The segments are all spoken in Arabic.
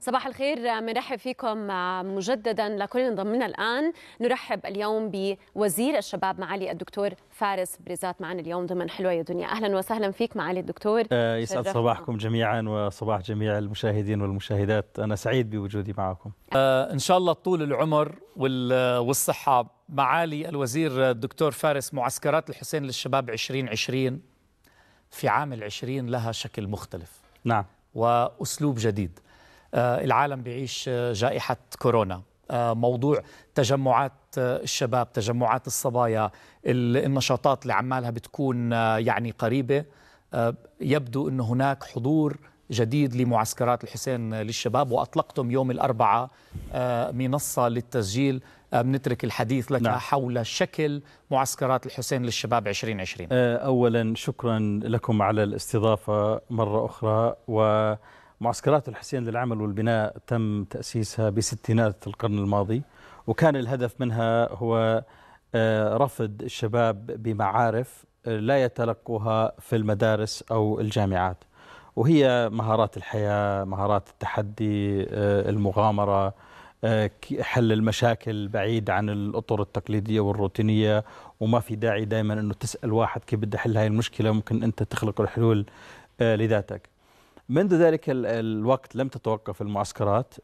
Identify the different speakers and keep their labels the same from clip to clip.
Speaker 1: صباح الخير مرحب فيكم مجددا لكل انضمنا الان نرحب اليوم بوزير الشباب معالي الدكتور فارس بريزات معنا اليوم ضمن حلوه يا دنيا اهلا وسهلا فيك معالي الدكتور آه يسعد صباحكم
Speaker 2: جميعا وصباح جميع المشاهدين والمشاهدات انا سعيد بوجودي معكم آه
Speaker 3: ان شاء الله طول العمر والصحه معالي الوزير الدكتور فارس معسكرات الحسين للشباب 2020 في عام 20 لها شكل مختلف نعم واسلوب جديد آه، العالم بيعيش آه، جائحة كورونا آه، موضوع تجمعات الشباب تجمعات الصبايا النشاطات اللي عمالها بتكون يعني قريبة يبدو أن هناك حضور جديد لمعسكرات الحسين للشباب وأطلقتم يوم الأربعاء منصة للتسجيل بنترك الحديث لك نعم. حول شكل معسكرات الحسين للشباب 2020
Speaker 2: أولا شكرا لكم على الاستضافة مرة أخرى و معسكرات الحسين للعمل والبناء تم تأسيسها بستينات القرن الماضي وكان الهدف منها هو آه، رفض الشباب بمعارف آه، لا يتلقوها في المدارس أو الجامعات وهي مهارات الحياة مهارات التحدي آه، المغامرة حل المشاكل بعيد عن الأطر التقليدية والروتينية وما في داعي دائما أنه تسأل واحد كيف بدي أحل هاي المشكلة ممكن أنت تخلق الحلول لذاتك منذ ذلك الوقت لم تتوقف المعسكرات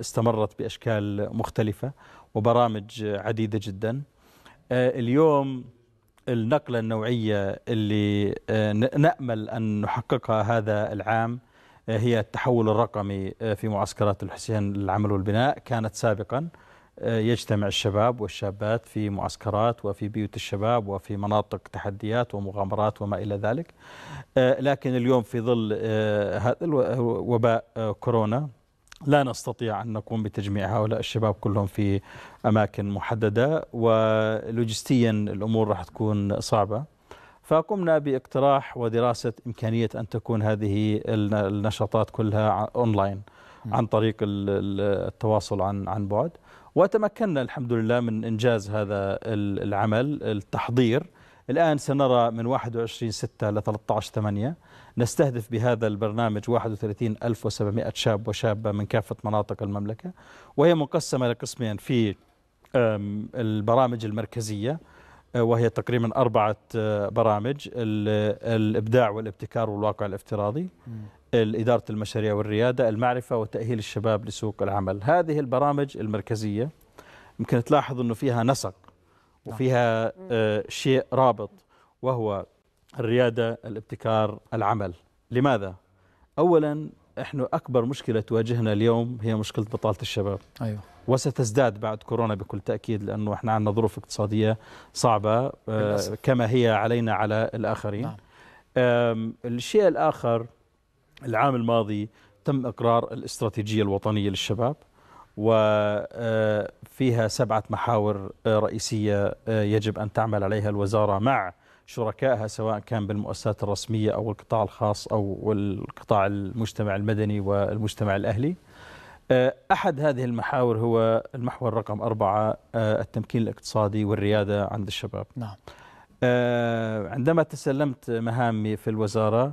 Speaker 2: استمرت بأشكال مختلفة وبرامج عديدة جدا أه، اليوم النقلة النوعية اللي أه، نأمل أن نحققها هذا العام أه، هي التحول الرقمي في معسكرات الحسين للعمل والبناء كانت سابقا يجتمع الشباب والشابات في معسكرات وفي بيوت الشباب وفي مناطق تحديات ومغامرات وما إلى ذلك آه، لكن اليوم في ظل آه، هذا وباء آه، كورونا لا نستطيع أن نقوم بتجميع هؤلاء الشباب كلهم في أماكن محددة ولوجستيا الأمور راح تكون صعبة فقمنا باقتراح ودراسة إمكانية أن تكون هذه النشاطات كلها أونلاين عن طريق التواصل عن عن بعد وتمكنا الحمد لله من إنجاز هذا العمل التحضير الآن سنرى من 21 6 ل 13 8 نستهدف بهذا البرنامج 31700 شاب وشابة من كافة مناطق المملكة وهي مقسمة لقسمين في البرامج المركزية آه، وهي تقريبا أربعة آه، برامج الإبداع والابتكار والواقع الافتراضي إدارة المشاريع والريادة المعرفة وتأهيل الشباب لسوق العمل هذه البرامج المركزية يمكن تلاحظ أنه فيها نسق وفيها نعم. آه، شيء رابط وهو الريادة الابتكار العمل لماذا؟ أولا احنا أكبر مشكلة تواجهنا اليوم هي مشكلة بطالة الشباب أيوة. وستزداد بعد كورونا بكل تأكيد لأنه احنا عندنا ظروف اقتصادية صعبة بالأسف. آه، كما هي علينا على الآخرين نعم. الشيء الآخر العام الماضي تم إقرار الاستراتيجية الوطنية للشباب وفيها آه، سبعة محاور آه، رئيسية آه، يجب أن تعمل عليها الوزارة مع شركائها سواء كان بالمؤسسات الرسمية أو القطاع الخاص أو القطاع المجتمع المدني والمجتمع الأهلي أحد هذه المحاور هو المحور رقم أربعة التمكين الاقتصادي والريادة عند الشباب نعم عندما تسلمت مهامي في الوزارة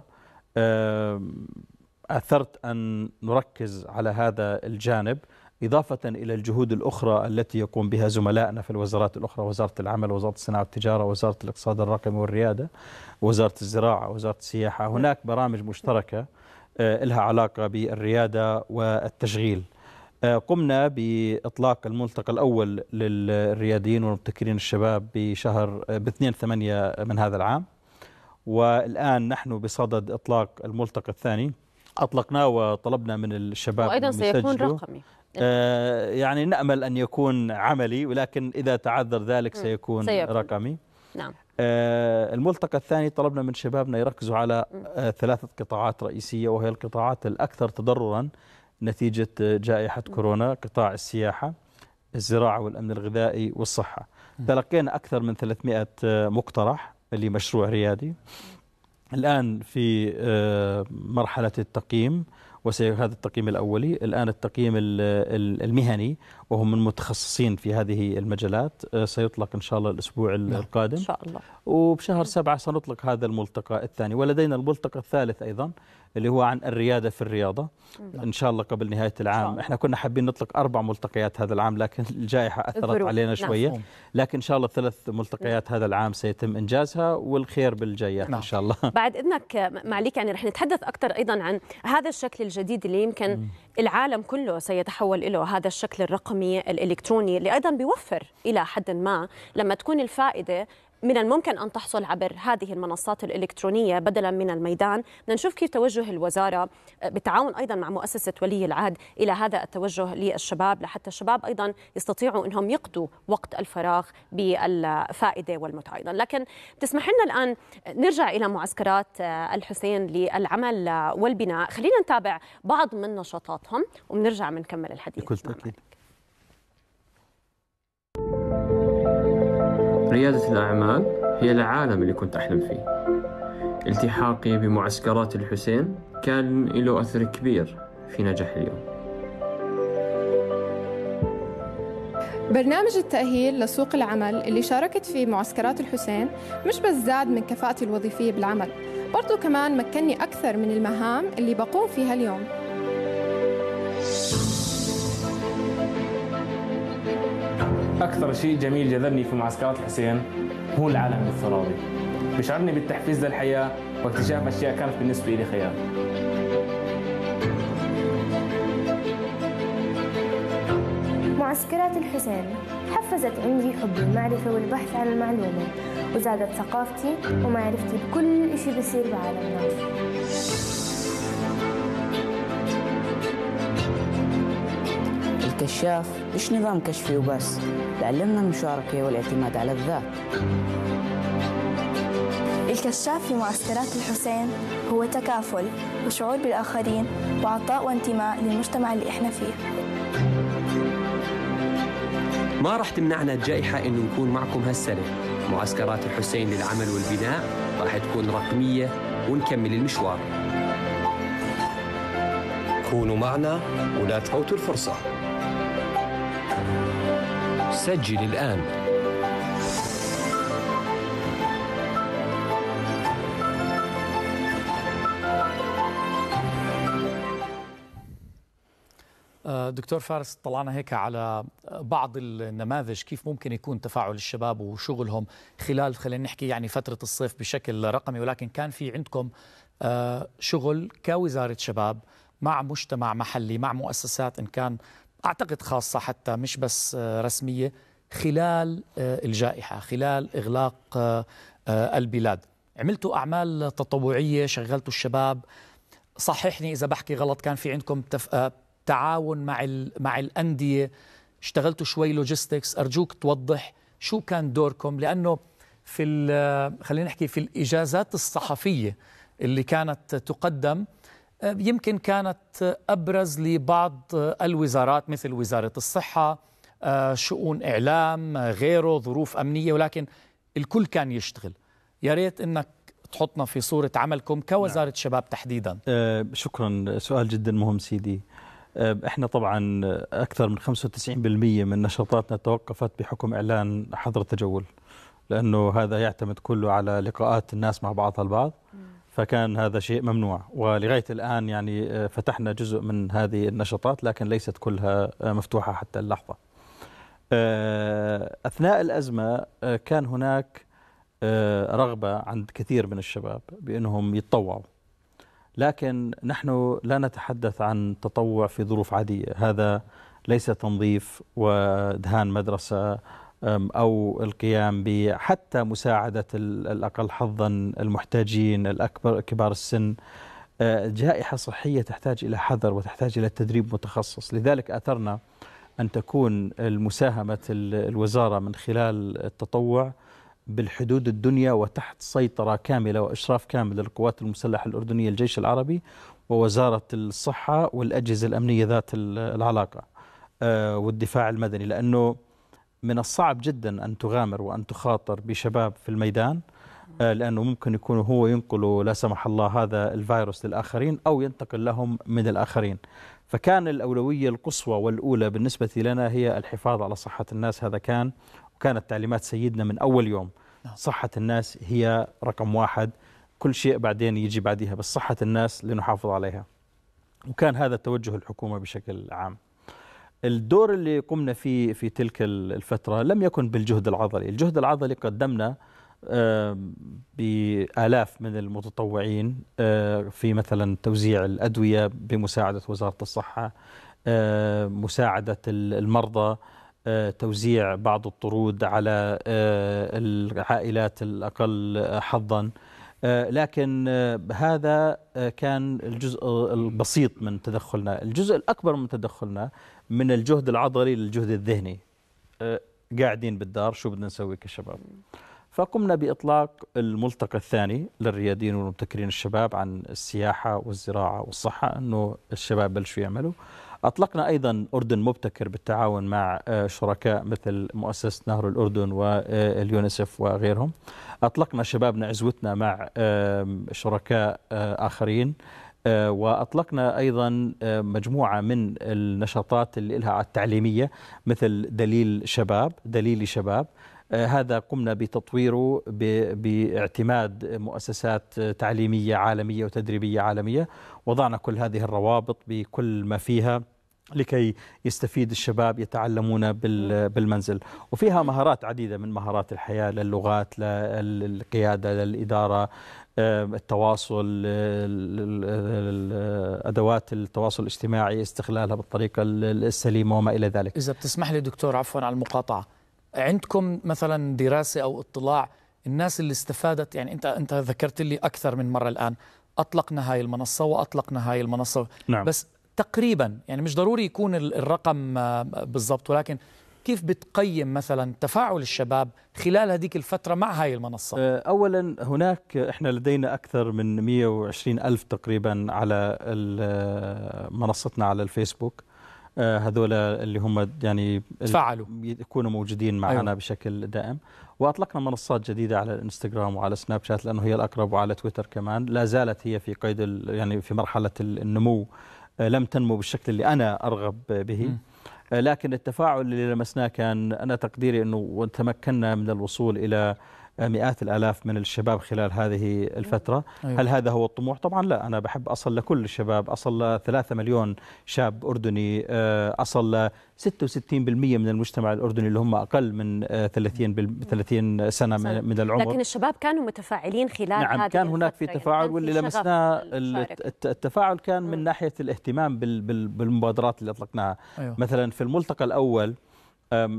Speaker 2: اثرت ان نركز على هذا الجانب إضافة إلى الجهود الأخرى التي يقوم بها زملائنا في الوزارات الأخرى وزارة العمل وزارة الصناعة والتجارة وزارة الاقتصاد الرقمي والريادة وزارة الزراعة وزارة السياحة هناك برامج مشتركة آه، لها علاقة بالريادة والتشغيل آه، قمنا بإطلاق الملتقى الأول للرياديين والمبتكرين الشباب بشهر آه، باثنين ثمانية من هذا العام والآن نحن بصدد إطلاق الملتقى الثاني أطلقناه وطلبنا من الشباب وأيضا سيكون رقمي آه، يعني نأمل أن يكون عملي ولكن إذا تعذر ذلك سيكون, سيكون. رقمي نعم آه، الملتقى الثاني طلبنا من شبابنا يركزوا على آه، ثلاثة قطاعات رئيسية وهي القطاعات الأكثر تضررا نتيجة جائحة كورونا قطاع السياحة الزراعة والأمن الغذائي والصحة تلقينا أكثر من 300 مقترح لمشروع ريادي الآن في آه، مرحلة التقييم وسيكون هذا التقييم الأولي الآن التقييم المهني وهم من المتخصصين في هذه المجالات أه، سيطلق إن شاء الله الأسبوع نعم، القادم إن شاء الله وبشهر سبعة سنطلق هذا الملتقى الثاني ولدينا الملتقى الثالث أيضا اللي هو عن الريادة في الرياضة نعم. إن شاء الله قبل نهاية العام إحنا كنا حابين نطلق أربع ملتقيات هذا العام لكن الجائحة أثرت علينا نعم. شوية لكن إن شاء الله ثلاث ملتقيات هذا العام سيتم إنجازها والخير بالجيات إن شاء الله
Speaker 1: بعد إذنك معليك يعني رح نتحدث أكثر أيضا عن هذا الشكل الجديد اللي يمكن العالم كله سيتحول إلى هذا الشكل الرقمي الإلكتروني اللي أيضا بيوفر إلى حد ما لما تكون الفائدة من الممكن أن تحصل عبر هذه المنصات الإلكترونية بدلا من الميدان بدنا نشوف كيف توجه الوزارة آه، بالتعاون أيضا مع مؤسسة ولي العهد إلى هذا التوجه للشباب لحتى الشباب أيضا يستطيعوا أنهم يقضوا وقت الفراغ بالفائدة والمتعة أيضا لكن تسمح لنا الآن نرجع إلى معسكرات آه، الحسين للعمل والبناء خلينا نتابع بعض من نشاطاتهم وبنرجع بنكمل الحديث بكل تأكيد ريادة الأعمال هي العالم اللي كنت أحلم فيه التحاقي بمعسكرات الحسين كان له أثر كبير في نجاح اليوم برنامج التأهيل لسوق العمل اللي شاركت فيه معسكرات الحسين مش بس زاد من كفاءتي الوظيفية بالعمل برضو كمان مكني أكثر من المهام اللي بقوم فيها اليوم أكثر شيء جميل
Speaker 2: جذبني في معسكرات الحسين هو العالم الافتراضي بشعرني بالتحفيز للحياة واكتشاف أشياء كانت بالنسبة لي خيال
Speaker 3: معسكرات الحسين حفزت عندي حب المعرفة والبحث عن المعلومة وزادت ثقافتي ومعرفتي بكل شيء بصير بعالمنا
Speaker 1: الكشاف مش نظام كشفي وبس تعلمنا المشاركة والاعتماد على الذات
Speaker 3: الكشاف في معسكرات الحسين هو تكافل وشعور بالآخرين وعطاء وانتماء للمجتمع اللي إحنا فيه ما راح تمنعنا الجائحة إنه نكون معكم هالسنة معسكرات الحسين للعمل والبناء راح تكون رقمية ونكمل المشوار كونوا معنا ولا تفوتوا الفرصه سجل الآن أه، دكتور فارس طلعنا هيك على بعض النماذج كيف ممكن يكون تفاعل الشباب وشغلهم خلال خلينا نحكي يعني فترة الصيف بشكل رقمي ولكن كان في عندكم أه، شغل كوزارة شباب مع مجتمع محلي مع مؤسسات إن كان اعتقد خاصه حتى مش بس آه، رسميه خلال آه، الجائحه خلال اغلاق آه، البلاد عملتوا اعمال تطوعيه شغلتوا الشباب صححني اذا بحكي غلط كان في عندكم تف... تعاون مع ال... مع الانديه اشتغلتوا شوي لوجيستكس ارجوك توضح شو كان دوركم لانه في خلينا نحكي في الاجازات الصحفيه اللي كانت تقدم أه، يمكن كانت أبرز لبعض الوزارات مثل وزارة الصحة أه، شؤون إعلام غيره ظروف أمنية ولكن الكل كان يشتغل يا ريت انك تحطنا في صورة
Speaker 2: عملكم كوزارة نعم. شباب تحديدا أه شكرا سؤال جدا مهم سيدي أه، احنا طبعا اكثر من 95% من نشاطاتنا توقفت بحكم اعلان حظر التجول لانه هذا يعتمد كله على لقاءات الناس مع بعضها البعض م. فكان هذا شيء ممنوع ولغاية الآن يعني آه، فتحنا جزء من هذه النشاطات لكن ليست كلها آه، مفتوحة حتى اللحظة آه، أثناء الأزمة كان هناك رغبة عند كثير من الشباب بأنهم يتطوعوا لكن نحن لا نتحدث عن تطوع في ظروف عادية هذا ليس تنظيف ودهان مدرسة أو القيام بحتى مساعدة الأقل حظا المحتاجين الأكبر كبار السن أه، جائحة صحية تحتاج إلى حذر وتحتاج إلى تدريب متخصص لذلك أثرنا أن تكون المساهمة الوزارة من خلال التطوع بالحدود الدنيا وتحت سيطرة كاملة وإشراف كامل للقوات المسلحة الأردنية الجيش العربي ووزارة الصحة والأجهزة الأمنية ذات العلاقة أه، والدفاع المدني لأنه من الصعب جدا أن تغامر وأن تخاطر بشباب في الميدان آه، لأنه ممكن يكون هو ينقل لا سمح الله هذا الفيروس للآخرين أو ينتقل لهم من الآخرين فكان الأولوية القصوى والأولى بالنسبة لنا هي الحفاظ على صحة الناس هذا كان وكانت تعليمات سيدنا من أول يوم نعم. صحة الناس هي رقم واحد كل شيء بعدين يجي بعدها بس صحة الناس لنحافظ عليها وكان هذا توجه الحكومة بشكل عام الدور اللي قمنا فيه في تلك الفترة لم يكن بالجهد العضلي الجهد العضلي قدمنا بآلاف من المتطوعين في مثلا توزيع الأدوية بمساعدة وزارة الصحة مساعدة المرضى توزيع بعض الطرود على العائلات الأقل حظاً لكن هذا كان الجزء البسيط من تدخلنا الجزء الأكبر من تدخلنا من الجهد العضلي للجهد الذهني أه، قاعدين بالدار شو بدنا نسوي كشباب فقمنا بإطلاق الملتقى الثاني للريادين والمبتكرين الشباب عن السياحة والزراعة والصحة أنه الشباب بلشوا يعملوا أطلقنا أيضا أردن مبتكر بالتعاون مع أه، شركاء مثل مؤسسة نهر الأردن واليونسف أه، وغيرهم أطلقنا شبابنا عزوتنا مع شركاء آخرين آه، وأطلقنا أيضا آه، مجموعة من النشاطات اللي لها التعليمية مثل دليل شباب دليل شباب آه، هذا قمنا بتطويره باعتماد مؤسسات تعليمية عالمية وتدريبية عالمية وضعنا كل هذه الروابط بكل ما فيها لكي يستفيد الشباب يتعلمون بالمنزل وفيها مهارات عديدة من مهارات الحياة للغات للقيادة للإدارة التواصل آه، ادوات التواصل الاجتماعي استغلالها بالطريقه السليمه وما الى ذلك اذا بتسمح لي دكتور عفوا على المقاطعه عندكم
Speaker 3: مثلا دراسه او اطلاع الناس اللي استفادت يعني انت انت ذكرت لي اكثر من مره الان اطلقنا هاي المنصه واطلقنا هاي المنصه نعم. بس تقريبا يعني مش ضروري يكون الرقم آه، بالضبط ولكن كيف بتقيم مثلا تفاعل الشباب خلال هذيك الفترة مع هاي المنصة؟
Speaker 2: آه، أولا هناك إحنا لدينا أكثر من 120 ألف تقريبا على آه، منصتنا على الفيسبوك آه، هذول اللي هم يعني تفاعلوا يكونوا موجودين معنا أيوة. بشكل دائم واطلقنا منصات جديده على الانستغرام وعلى سناب شات لانه هي الاقرب وعلى تويتر كمان لا زالت هي في قيد يعني في مرحله النمو لم تنمو بالشكل اللي انا ارغب به م. لكن التفاعل اللي لمسناه كان أنا تقديري أنه تمكنا من الوصول إلى مئات الآلاف من الشباب خلال هذه الفترة أيوة. هل هذا هو الطموح؟ طبعا لا أنا بحب أصل لكل الشباب أصل لثلاثة مليون شاب أردني آه، أصل ل 66% من المجتمع الأردني اللي هم أقل من 30 آه، بال 30 سنة صحيح. من العمر لكن
Speaker 1: الشباب كانوا متفاعلين خلال نعم هذه كان هناك في يعني تفاعل واللي لمسناه
Speaker 2: التفاعل كان من ناحية الاهتمام بالمبادرات اللي أطلقناها أيوة. مثلا في الملتقى الأول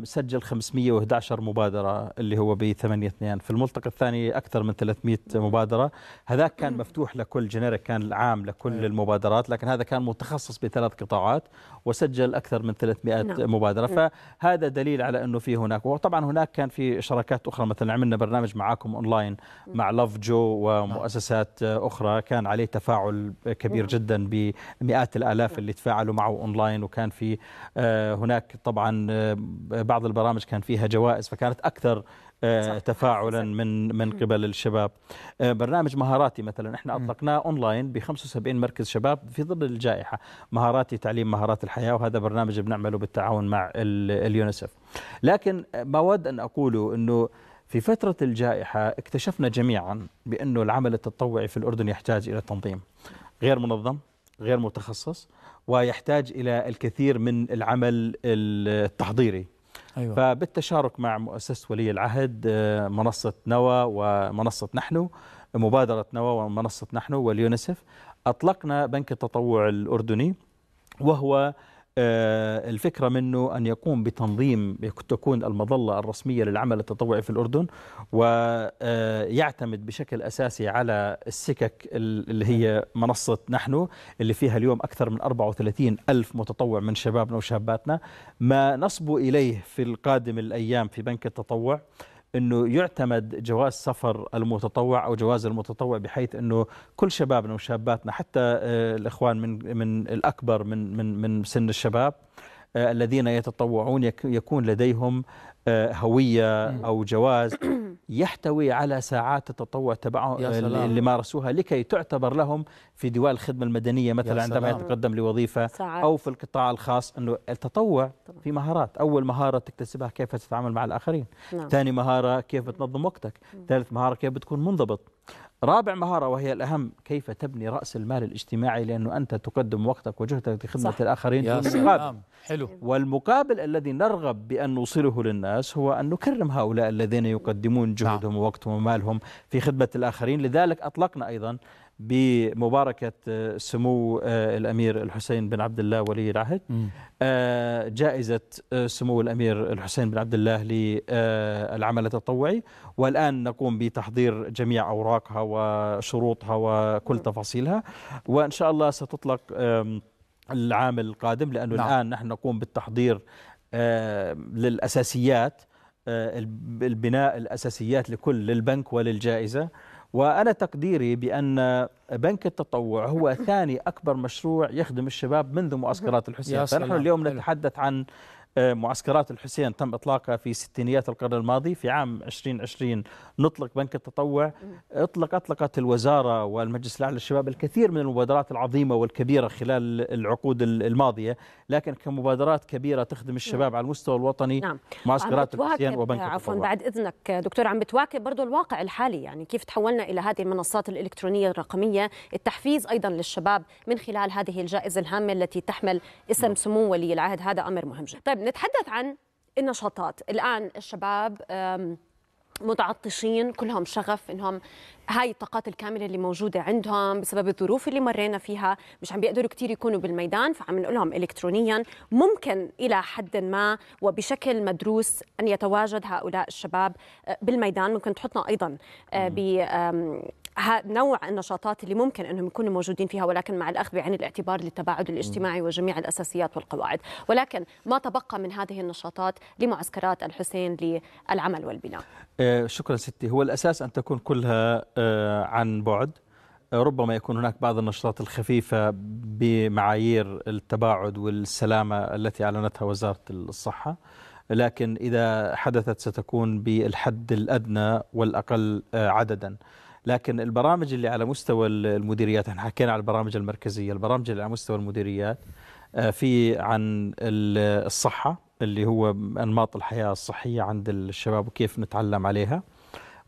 Speaker 2: سجل 511 مبادرة اللي هو ب 8 2 في الملتقى الثاني أكثر من 300 مبادرة هذاك كان مفتوح لكل جنريك كان العام لكل إيه. المبادرات لكن هذا كان متخصص بثلاث قطاعات وسجل أكثر من 300 نعم. مبادرة إيه. فهذا دليل على أنه في هناك وطبعا هناك كان في شراكات أخرى مثلا عملنا برنامج معاكم أونلاين مع لوف جو ومؤسسات أخرى كان عليه تفاعل كبير جدا بمئات الآلاف نعم. اللي تفاعلوا معه أونلاين وكان في آه، هناك طبعا آه، بعض البرامج كان فيها جوائز فكانت أكثر آه، صح. تفاعلا من من قبل الشباب آه، برنامج مهاراتي مثلا احنا اطلقناه اونلاين ب 75 مركز شباب في ظل الجائحه مهاراتي تعليم مهارات الحياه وهذا برنامج بنعمله بالتعاون مع اليونيسف لكن ما اود ان اقوله انه في فترة الجائحة اكتشفنا جميعا بأنه العمل التطوعي في الأردن يحتاج إلى تنظيم غير منظم غير متخصص ويحتاج إلى الكثير من العمل التحضيري أيوة. فبالتشارك مع مؤسسة ولي العهد آه، منصة نوى ومنصة نحن مبادرة نوى ومنصة نحن واليونسف أطلقنا بنك التطوع الأردني وهو آه، الفكرة منه أن يقوم بتنظيم تكون المظلة الرسمية للعمل التطوعي في الأردن ويعتمد آه، بشكل أساسي على السكك اللي هي منصة نحن اللي فيها اليوم أكثر من 34 ألف متطوع من شبابنا وشاباتنا ما نصب إليه في القادم الأيام في بنك التطوع انه يعتمد جواز سفر المتطوع او جواز المتطوع بحيث انه كل شبابنا وشاباتنا حتى آه، الاخوان من من الاكبر من من من سن الشباب آه، الذين يتطوعون يكون لديهم آه، هوية أو جواز يحتوي على ساعات التطوع تبعهم آه، اللي مارسوها لكي تعتبر لهم في ديوان الخدمة المدنية مثلا عندما يتقدم لوظيفة ساعات. أو في القطاع الخاص أنه التطوع في مهارات أول مهارة تكتسبها كيف تتعامل مع الآخرين نعم. ثاني مهارة كيف بتنظم وقتك ثالث مهارة كيف بتكون منضبط رابع مهارة وهي الأهم كيف تبني رأس المال الاجتماعي لأنه أنت تقدم وقتك وجهدك لخدمة صح. الآخرين يا المقابل حلو والمقابل الذي نرغب بأن نوصله للناس هو أن نكرم هؤلاء الذين يقدمون نعم. جهدهم نعم. ووقتهم ومالهم في خدمة الآخرين لذلك أطلقنا أيضا بمباركة آه، سمو آه، الأمير الحسين بن عبد الله ولي العهد آه، جائزة سمو الأمير الحسين بن عبد الله للعمل التطوعي والآن نقوم بتحضير جميع أوراقها وشروطها وكل نعم. تفاصيلها وإن شاء الله ستطلق العام القادم لأنه نعم. الآن نحن نقوم بالتحضير للأساسيات البناء الأساسيات لكل للبنك وللجائزة وأنا تقديري بأن بنك التطوع هو ثاني أكبر مشروع يخدم الشباب منذ مؤسكرات الحسين فنحن اليوم نتحدث عن آه، معسكرات الحسين تم إطلاقها في ستينيات القرن الماضي في عام 2020 نطلق بنك التطوع اطلق أطلقت الوزارة والمجلس الأعلى للشباب الكثير من المبادرات العظيمة والكبيرة خلال العقود الماضية لكن كمبادرات كبيرة تخدم نعم. الشباب نعم. على المستوى الوطني نعم. معسكرات الحسين وبنك التطوع عفوا بعد
Speaker 1: إذنك دكتور عم بتواكب برضه الواقع الحالي يعني كيف تحولنا إلى هذه المنصات الإلكترونية الرقمية التحفيز أيضا للشباب من خلال هذه الجائزة الهامة التي تحمل اسم نعم. سمو ولي العهد هذا أمر مهم جدا طيب نتحدث عن النشاطات الآن الشباب متعطشين كلهم شغف انهم هاي الطاقات الكامله اللي موجوده عندهم بسبب الظروف اللي مرينا فيها مش عم بيقدروا كثير يكونوا بالميدان فعم نقول لهم الكترونيا ممكن الى حد ما وبشكل مدروس ان يتواجد هؤلاء الشباب آه، بالميدان ممكن تحطنا ايضا آه، ب نوع النشاطات اللي ممكن انهم يكونوا موجودين فيها ولكن مع الاخذ بعين الاعتبار للتباعد الاجتماعي وجميع الاساسيات والقواعد، ولكن ما تبقى من هذه النشاطات لمعسكرات الحسين للعمل والبناء.
Speaker 2: آه، شكرا ستي، هو الاساس ان تكون كلها آه، عن بعد. آه، ربما يكون هناك بعض النشاطات الخفيفة بمعايير التباعد والسلامة التي أعلنتها وزارة الصحة لكن إذا حدثت ستكون بالحد الأدنى والأقل عددا لكن البرامج اللي على مستوى المديريات احنا حكينا على البرامج المركزيه البرامج اللي على مستوى المديريات آه، في عن الصحه اللي هو انماط الحياه الصحيه عند الشباب وكيف نتعلم عليها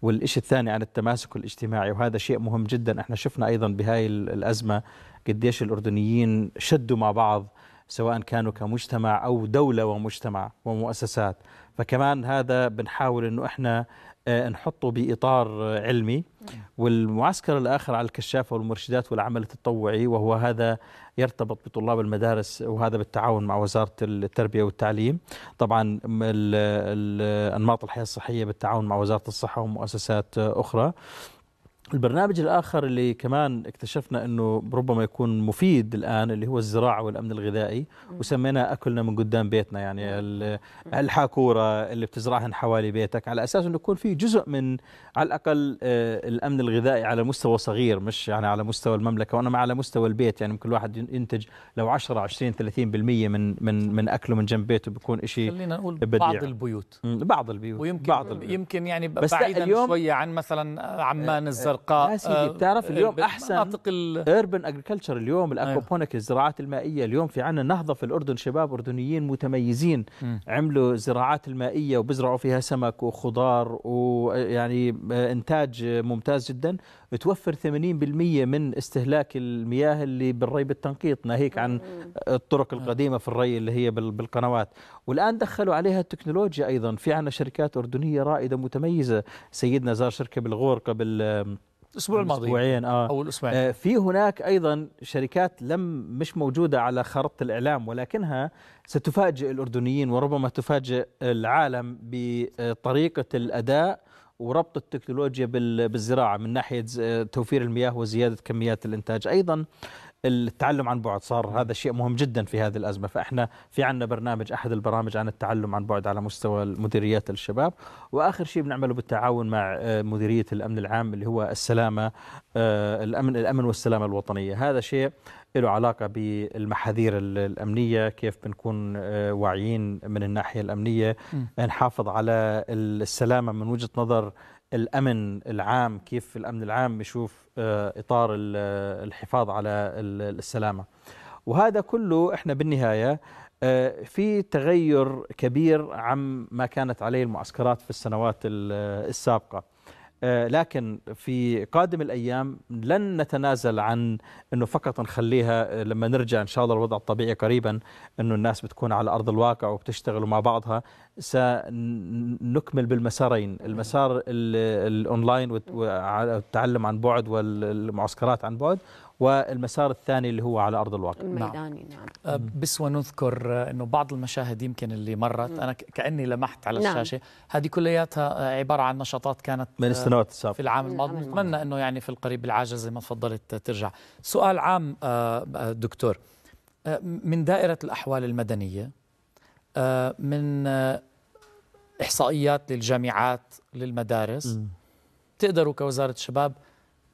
Speaker 2: والشيء الثاني عن التماسك الاجتماعي وهذا شيء مهم جدا احنا شفنا ايضا بهاي الازمه قديش الاردنيين شدوا مع بعض سواء كانوا كمجتمع او دوله ومجتمع ومؤسسات فكمان هذا بنحاول انه احنا آه، نحطه بإطار علمي والمعسكر الآخر على الكشافة والمرشدات والعمل التطوعي وهو هذا يرتبط بطلاب المدارس وهذا بالتعاون مع وزارة التربية والتعليم طبعا أنماط الحياة الصحية بالتعاون مع وزارة الصحة ومؤسسات أخرى البرنامج الآخر اللي كمان اكتشفنا أنه ربما يكون مفيد الآن اللي هو الزراعة والأمن الغذائي وسميناه أكلنا من قدام بيتنا يعني الحاكورة اللي بتزرعها حوالي بيتك على أساس أنه يكون في جزء من على الأقل آه، الأمن الغذائي على مستوى صغير مش يعني على مستوى المملكة وإنما على مستوى البيت يعني ممكن الواحد ينتج لو 10 20 30% من من من أكله من جنب بيته بيكون شيء خلينا نقول بديع. بعض البيوت بعض البيوت
Speaker 3: ويمكن بعض البيوت. يمكن يعني بعيدا شوية عن
Speaker 2: مثلا عمان آه، آه، الزرق تلقى يا آه، بتعرف آه، اليوم احسن ايربن اجريكلتشر اليوم أيوه. الاكوبونيك الزراعات المائيه اليوم في عندنا نهضه في الاردن شباب اردنيين متميزين م. عملوا زراعات المائيه وبزرعوا فيها سمك وخضار ويعني آه، انتاج ممتاز جدا توفر 80% من استهلاك المياه اللي بالري بالتنقيط ناهيك عن الطرق القديمه في الري اللي هي بالقنوات والان دخلوا عليها التكنولوجيا ايضا في عندنا شركات اردنيه رائده متميزه سيدنا زار شركه بالغور قبل الاسبوع الماضي اسبوعين اه او الاسبوعين آه في هناك ايضا شركات لم مش موجوده على خريطه الاعلام ولكنها ستفاجئ الاردنيين وربما تفاجئ العالم بطريقه الاداء وربط التكنولوجيا بالزراعه من ناحيه آه، توفير المياه وزياده كميات الانتاج ايضا التعلم عن بعد صار هذا شيء مهم جدا في هذه الأزمة فإحنا في عندنا برنامج أحد البرامج عن التعلم عن بعد على مستوى مديريات الشباب وآخر شيء بنعمله بالتعاون مع آه، مديرية الأمن العام اللي هو السلامة آه، الأمن الأمن والسلامة الوطنية هذا شيء له علاقة بالمحاذير الأمنية كيف بنكون آه، واعيين من الناحية الأمنية نحافظ على السلامة من وجهة نظر الامن العام كيف الامن العام يشوف آه، اطار الحفاظ على السلامه وهذا كله احنا بالنهايه آه، في تغير كبير عما كانت عليه المعسكرات في السنوات السابقه آه، لكن في قادم الأيام لن نتنازل عن أنه فقط نخليها آه، لما نرجع إن شاء الله الوضع الطبيعي قريبا أنه الناس بتكون على أرض الواقع وبتشتغل مع بعضها سنكمل بالمسارين المسار الأونلاين والتعلم عن بعد والمعسكرات عن بعد والمسار الثاني اللي هو على أرض الواقع
Speaker 1: نعم. الميداني نعم,
Speaker 3: نعم. بس ونذكر أه، أنه بعض المشاهد يمكن اللي مرت أنا كأني لمحت على نعم. الشاشة هذه كلياتها أه، عبارة عن نشاطات كانت من السنوات السابقة في العام الماضي نتمنى أنه يعني في القريب العاجل زي ما تفضلت ترجع سؤال عام دكتور من دائرة الأحوال المدنية من إحصائيات للجامعات للمدارس م. تقدروا كوزارة الشباب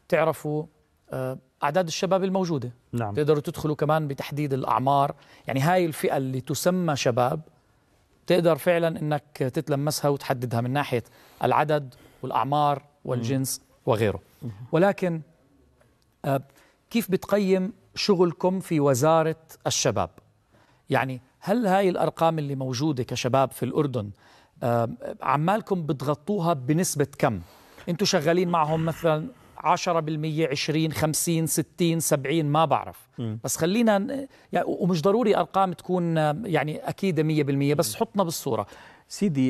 Speaker 3: تعرفوا آه، أعداد الشباب الموجودة نعم. تقدروا تدخلوا كمان بتحديد الأعمار يعني هاي الفئة اللي تسمى شباب تقدر فعلا أنك تتلمسها وتحددها من ناحية العدد والأعمار والجنس وغيره ولكن آه، كيف بتقيم شغلكم في وزارة الشباب يعني هل هاي الأرقام اللي موجودة كشباب في الأردن آه، عمالكم بتغطوها بنسبة كم انتم شغالين معهم مثلا 10% 20 50 60 70 ما بعرف م. بس خلينا يعني ومش ضروري ارقام تكون
Speaker 2: يعني اكيده 100% بس حطنا بالصوره سيدي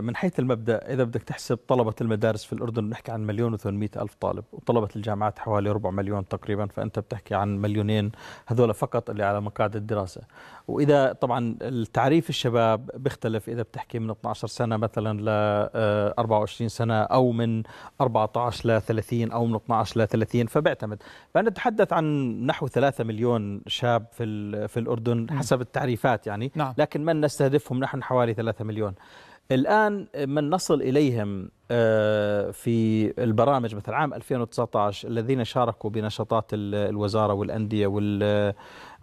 Speaker 2: من حيث المبدا اذا بدك تحسب طلبه المدارس في الاردن بنحكي عن مليون و الف طالب وطلبه الجامعات حوالي ربع مليون تقريبا فانت بتحكي عن مليونين هذول فقط اللي على مقاعد الدراسه واذا طبعا التعريف الشباب بيختلف اذا بتحكي من 12 سنه مثلا ل 24 آه، سنه او من 14 ل 30 او من 12 ل 30 فبيعتمد فنتحدث عن نحو 3 مليون شاب في في الاردن حسب التعريفات يعني نعم. لكن من نستهدفهم نحن حوالي 3 مليون الآن من نصل إليهم آه، في البرامج مثل عام 2019 الذين شاركوا بنشاطات الوزارة والأندية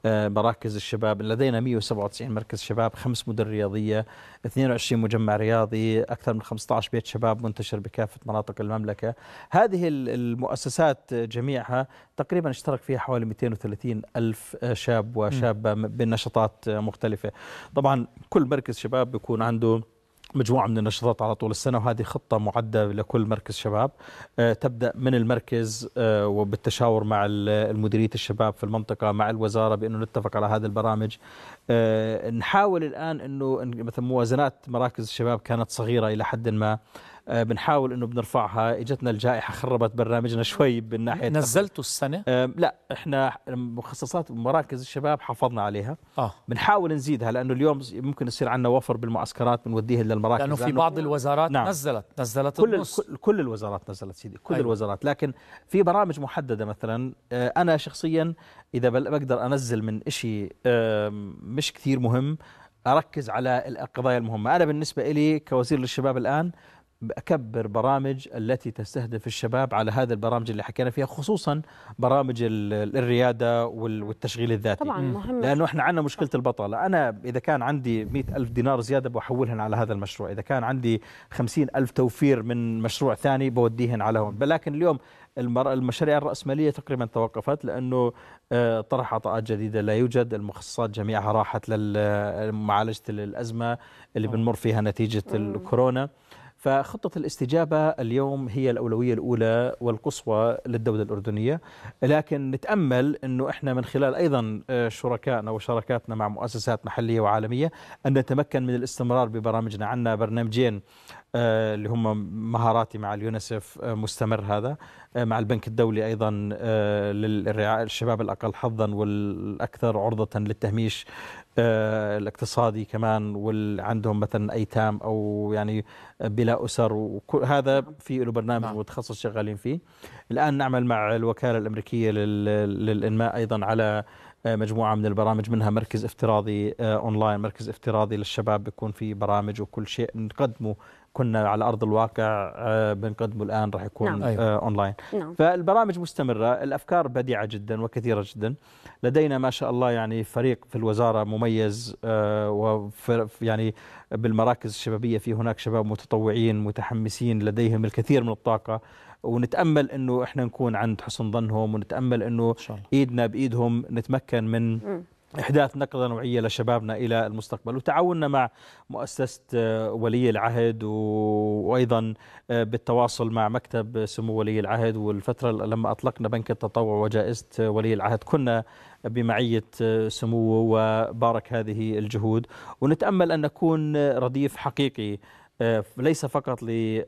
Speaker 2: مراكز آه، الشباب لدينا 197 مركز شباب خمس مدن رياضية 22 مجمع رياضي أكثر من 15 بيت شباب منتشر بكافة مناطق المملكة هذه المؤسسات جميعها تقريبا اشترك فيها حوالي 230 ألف شاب وشابة بنشاطات مختلفة طبعا كل مركز شباب بيكون عنده مجموعة من النشاطات على طول السنة وهذه خطة معدة لكل مركز شباب آه، تبدأ من المركز آه، وبالتشاور مع المديرية الشباب في المنطقة مع الوزارة بأنه نتفق على هذه البرامج آه، نحاول الآن أنه مثلا موازنات مراكز الشباب كانت صغيرة إلى حد ما آه، بنحاول انه بنرفعها اجتنا الجائحه خربت برنامجنا شوي بالناحيه نزلته السنه آه، لا احنا مخصصات مراكز الشباب حافظنا عليها آه. بنحاول نزيدها لانه اليوم ممكن يصير عندنا وفر بالمعسكرات بنوديها للمراكز لانه في لأنه بعض الوزارات نعم. نزلت نزلت كل النص. كل الوزارات نزلت سيدي كل أيوة. الوزارات لكن في برامج محدده مثلا آه، انا شخصيا اذا بقدر انزل من شيء مش كثير مهم اركز على القضايا المهمه انا بالنسبه لي كوزير للشباب الان أكبر برامج التي تستهدف الشباب على هذا البرامج اللي حكينا فيها خصوصا برامج الرياده والتشغيل الذاتي طبعا مهم لانه احنا عندنا مشكله البطاله انا اذا كان عندي مئة ألف دينار زياده بحولهن على هذا المشروع اذا كان عندي خمسين ألف توفير من مشروع ثاني بوديهن على هون لكن اليوم المشاريع الرأسمالية تقريبا توقفت لأنه آه، طرح عطاءات جديدة لا يوجد المخصصات جميعها راحت لمعالجة الأزمة اللي بنمر فيها نتيجة الكورونا فخطة الاستجابة اليوم هي الأولوية الأولى والقصوى للدولة الأردنية لكن نتأمل أنه إحنا من خلال أيضا آه، شركائنا وشراكاتنا مع مؤسسات محلية وعالمية أن نتمكن من الاستمرار ببرامجنا عندنا برنامجين آه، اللي هم مهاراتي مع اليونسف آه، مستمر هذا مع البنك الدولي ايضا للشباب الاقل حظا والاكثر عرضه للتهميش آه، الاقتصادي كمان وعندهم مثلا ايتام او يعني بلا اسر وكل هذا في له برنامج نعم. متخصص شغالين فيه الان نعمل مع الوكاله الامريكيه للانماء ايضا على آه، مجموعه من البرامج منها مركز افتراضي آه، اونلاين مركز افتراضي للشباب بيكون في برامج وكل شيء نقدمه كنا على ارض الواقع آه، بنقدمه الان راح يكون نعم. آه اونلاين نعم. فالبرامج مستمره الافكار بديعه جدا وكثيره جدا لدينا ما شاء الله يعني فريق في الوزاره مميز آه، و يعني بالمراكز الشبابيه في هناك شباب متطوعين متحمسين لديهم الكثير من الطاقه ونتامل انه احنا نكون عند حسن ظنهم ونتامل انه إن ايدنا بايدهم نتمكن من م. إحداث نقلة نوعية لشبابنا إلى المستقبل وتعاوننا مع مؤسسة آه، ولي العهد وأيضا آه، بالتواصل مع مكتب سمو ولي العهد والفترة لما أطلقنا بنك التطوع وجائزة آه، ولي العهد كنا بمعية سموه وبارك هذه الجهود ونتأمل أن نكون رديف حقيقي آه، ليس فقط لسمو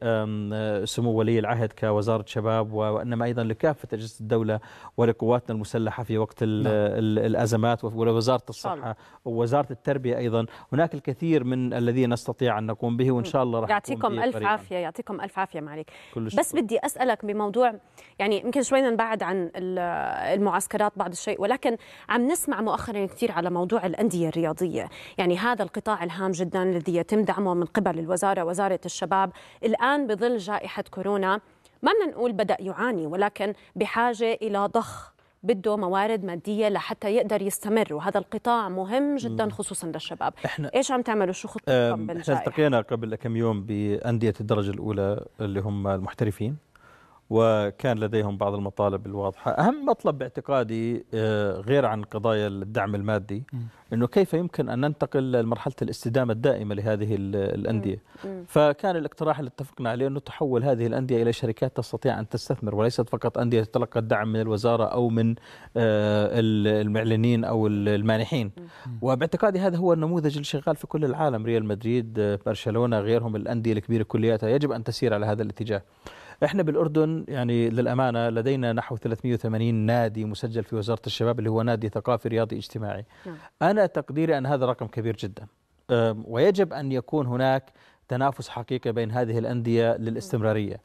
Speaker 2: آه، ولي العهد كوزارة شباب وإنما أيضا لكافة أجهزة الدولة ولقواتنا المسلحة في وقت نعم. الأزمات ووزارة الصحة ووزارة التربية أيضا هناك الكثير من الذي نستطيع أن نقوم به وإن شاء الله رح يعطيكم ألف قريباً. عافية
Speaker 1: يعطيكم ألف عافية معليك بس بدي أسألك بموضوع يعني يمكن شوي نبعد عن المعسكرات بعض الشيء ولكن عم نسمع مؤخرا كثير على موضوع الأندية الرياضية يعني هذا القطاع الهام جدا الذي يتم دعمه من قبل الوزارة وفقرها وزارة الشباب الآن بظل جائحة كورونا ما بدنا نقول بدأ يعاني ولكن بحاجة إلى ضخ بده موارد ماديه لحتى يقدر يستمر وهذا القطاع مهم جدا خصوصا للشباب احنا ايش عم تعملوا شو خطتكم بالجائحه احنا
Speaker 2: التقينا قبل كم يوم بانديه الدرجه الاولى اللي هم المحترفين وكان لديهم بعض المطالب الواضحة أهم مطلب باعتقادي آه، غير عن قضايا الدعم المادي أنه كيف يمكن أن ننتقل لمرحلة الاستدامة الدائمة لهذه الأندية فكان الاقتراح اللي اتفقنا عليه أنه تحول هذه الأندية إلى شركات تستطيع أن تستثمر وليست فقط أندية تتلقى الدعم من الوزارة أو من آه، المعلنين أو المانحين وباعتقادي هذا هو النموذج اللي شغال في كل العالم ريال مدريد آه، برشلونة غيرهم الأندية الكبيرة كلياتها يجب أن تسير على هذا الاتجاه احنا بالاردن يعني للامانه لدينا نحو 380 نادي مسجل في وزاره الشباب اللي هو نادي ثقافي رياضي اجتماعي نعم. انا تقديري ان هذا رقم كبير جدا ويجب ان يكون هناك تنافس حقيقي بين هذه الانديه للاستمراريه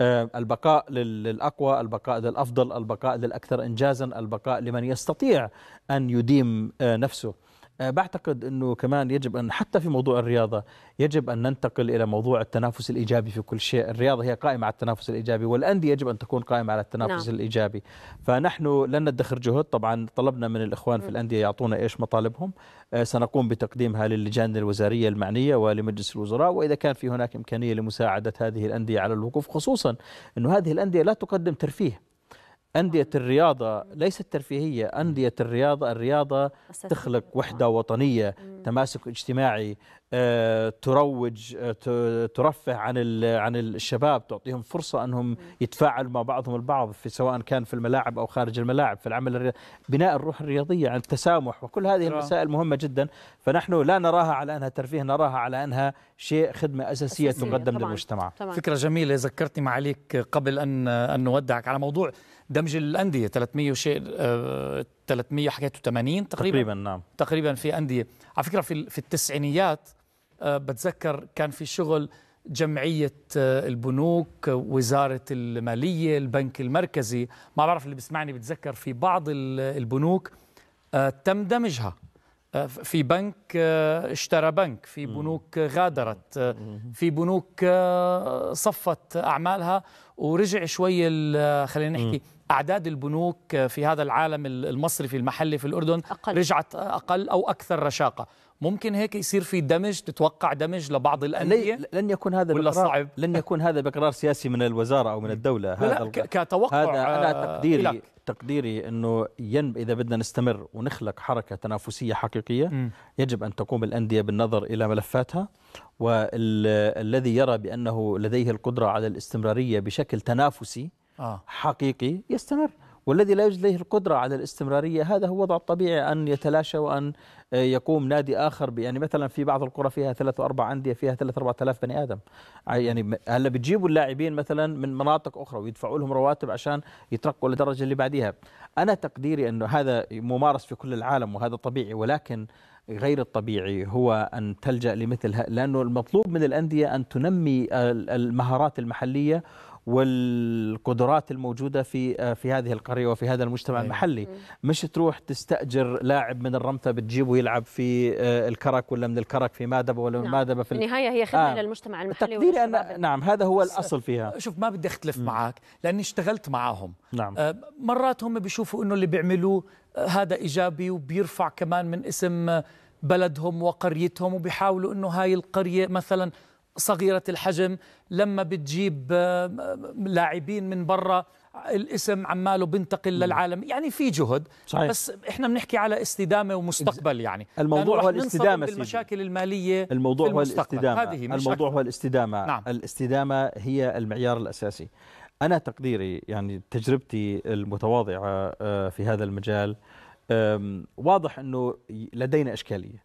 Speaker 2: البقاء للأقوى البقاء للأفضل البقاء للأكثر إنجازا البقاء لمن يستطيع أن يديم أه، نفسه آه، بعتقد انه كمان يجب ان حتى في موضوع الرياضه يجب ان ننتقل الى موضوع التنافس الايجابي في كل شيء، الرياضه هي قائمه على التنافس الايجابي والانديه يجب ان تكون قائمه على التنافس نعم. الايجابي، فنحن لن ندخر جهد طبعا طلبنا من الاخوان في الانديه يعطونا ايش مطالبهم، آه، سنقوم بتقديمها للجان الوزاريه المعنيه ولمجلس الوزراء واذا كان في هناك امكانيه لمساعده هذه الانديه على الوقوف خصوصا انه هذه الانديه لا تقدم ترفيه أندية الرياضة ليست ترفيهية أندية الرياضة الرياضة تخلق وحدة نعم. وطنية تماسك اجتماعي آه، تروج آه، ترفه عن عن الشباب تعطيهم فرصه انهم يتفاعلوا مع بعضهم البعض في سواء كان في الملاعب او خارج الملاعب في العمل الرياضي بناء الروح الرياضيه عن التسامح وكل هذه المسائل مهمه جدا فنحن لا نراها على انها ترفيه نراها على انها شيء خدمه اساسيه, أساسية تقدم طبعاً للمجتمع طبعاً فكره
Speaker 3: جميله ذكرتني معاليك قبل ان ان نودعك على موضوع دمج الانديه 300 وشيء 300 حكيته 80 تقريبا تقريبا نعم تقريبا في انديه على فكره في في التسعينيات آه، بتذكر كان في شغل جمعية آه، البنوك وزارة المالية البنك المركزي ما بعرف اللي بيسمعني بتذكر في بعض البنوك آه، تم دمجها في بنك اشترى بنك في بنوك غادرت في بنوك صفت أعمالها ورجع شوي خلينا نحكي أعداد البنوك في هذا العالم المصرفي المحلي في الأردن أقل. رجعت أقل أو أكثر رشاقة ممكن
Speaker 2: هيك يصير في دمج تتوقع دمج لبعض الانديه لن يكون هذا ولا بقرار صعب لن يكون هذا بقرار سياسي من الوزاره او من الدوله هذا لا كتوقع هذا انا آه، تقديري لك. تقديري انه ين اذا بدنا نستمر ونخلق حركه تنافسيه حقيقيه م. يجب ان تقوم الانديه بالنظر الى ملفاتها والذي يرى بانه لديه القدره على الاستمراريه بشكل تنافسي آه. حقيقي يستمر والذي لا يوجد لديه القدرة على الاستمرارية هذا هو وضع الطبيعي أن يتلاشى وأن آه، يقوم نادي آخر يعني مثلا في بعض القرى فيها ثلاث وأربع أندية فيها ثلاث أربعة آلاف بني آدم يعني هلا بتجيبوا اللاعبين مثلا من مناطق أخرى ويدفعوا لهم رواتب عشان يترقوا للدرجة اللي بعديها أنا تقديري أنه هذا ممارس في كل العالم وهذا طبيعي ولكن غير الطبيعي هو أن تلجأ لمثل لأنه المطلوب من الأندية أن تنمي المهارات المحلية والقدرات الموجوده في آه، في هذه القريه وفي هذا المجتمع إيه. المحلي إيه. مش تروح تستاجر لاعب من الرمثه بتجيبه يلعب في آه، الكرك ولا من الكرك في مادبه ولا من نعم. مادبه في النهايه هي خدمه آه.
Speaker 1: للمجتمع المحلي تقديري أنا
Speaker 2: نعم هذا هو الاصل
Speaker 3: فيها شوف ما بدي اختلف معك لاني اشتغلت معاهم نعم. آه مرات هم بيشوفوا انه اللي بيعملوه آه، هذا ايجابي وبيرفع كمان من اسم بلدهم وقريتهم وبيحاولوا انه هاي القريه مثلا صغيرة الحجم لما بتجيب آه، لاعبين من برا الاسم عماله بنتقل للعالم يعني
Speaker 2: في جهد صحيح. بس
Speaker 3: احنا بنحكي على استدامه ومستقبل يعني الموضوع هو الاستدامه المشاكل
Speaker 2: الماليه الموضوع هو الاستدامه هذه الموضوع هو الاستدامه نعم. الاستدامه هي المعيار الاساسي انا تقديري يعني تجربتي المتواضعه آه، في هذا المجال واضح انه لدينا اشكاليه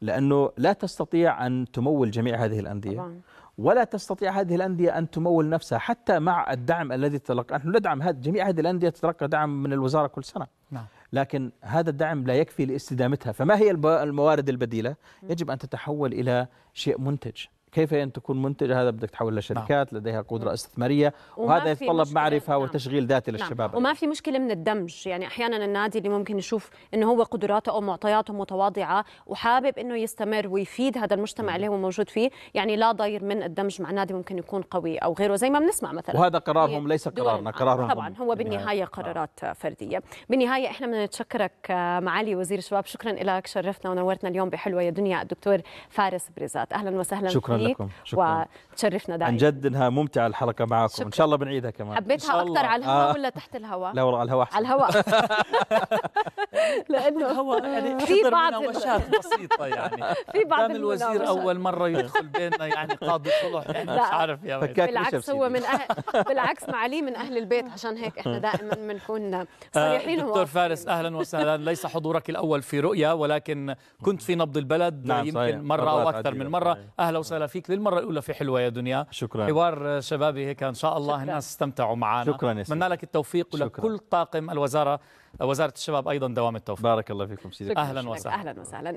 Speaker 2: لانه لا تستطيع ان تمول جميع هذه الانديه طبعا. ولا تستطيع هذه الانديه ان تمول نفسها حتى مع الدعم الذي تتلقى نحن ندعم جميع هذه الانديه تتلقى دعم من الوزاره كل سنه نعم. لكن هذا الدعم لا يكفي لاستدامتها فما هي الموارد البديله يجب ان تتحول الى شيء منتج كيف أن تكون منتج هذا بدك تحول لشركات نعم. لديها قدرة نعم. استثمارية وهذا يتطلب معرفة نعم. وتشغيل ذاتي نعم. للشباب وما
Speaker 1: في مشكلة من الدمج يعني أحيانا النادي اللي ممكن يشوف أنه هو قدراته أو معطياته متواضعة وحابب أنه يستمر ويفيد هذا المجتمع اللي هو موجود فيه يعني لا ضير من الدمج مع نادي ممكن يكون قوي أو غيره زي ما بنسمع مثلا وهذا قرارهم ليس قرارنا
Speaker 2: نعم. قرارهم طبعا هو بالنهاية نعم.
Speaker 1: قرارات فردية بالنهاية إحنا بدنا نتشكرك آه، معالي وزير الشباب شكرا لك شرفتنا ونورتنا اليوم بحلوة يا دنيا الدكتور فارس بريزات أهلا وسهلا شكرا لكم شكرا وتشرفنا دائما عن جد
Speaker 2: انها ممتعه الحلقه معكم شكرا. ان شاء الله بنعيدها كمان حبيتها اكثر على الهواء آه. ولا
Speaker 1: تحت الهواء لا
Speaker 2: والله على الهواء على الهواء
Speaker 1: لانه الهواء يعني في بعض مناوشات
Speaker 2: بسيطه يعني
Speaker 3: في بعض كان الوزير اول مره يدخل بيننا يعني قاضي صلح يعني مش عارف يا بالعكس هو
Speaker 1: من أهل بالعكس معاليه من اهل البيت عشان هيك احنا دائما بنكون آه، صريحين دكتور
Speaker 3: فارس اهلا وسهلا ليس حضورك الاول في رؤيا ولكن كنت في نبض البلد نعم يمكن صحيح. مره او اكثر من مره اهلا وسهلا فيك للمرة الأولى في حلوة يا دنيا شكرا حوار شبابي هيك إن شاء الله شكرا. الناس استمتعوا معنا شكرا يا سيدي لك التوفيق ولكل طاقم الوزارة وزارة الشباب أيضا دوام التوفيق بارك الله فيكم سيدي أهلا وسهلا
Speaker 1: أهلا وسهلا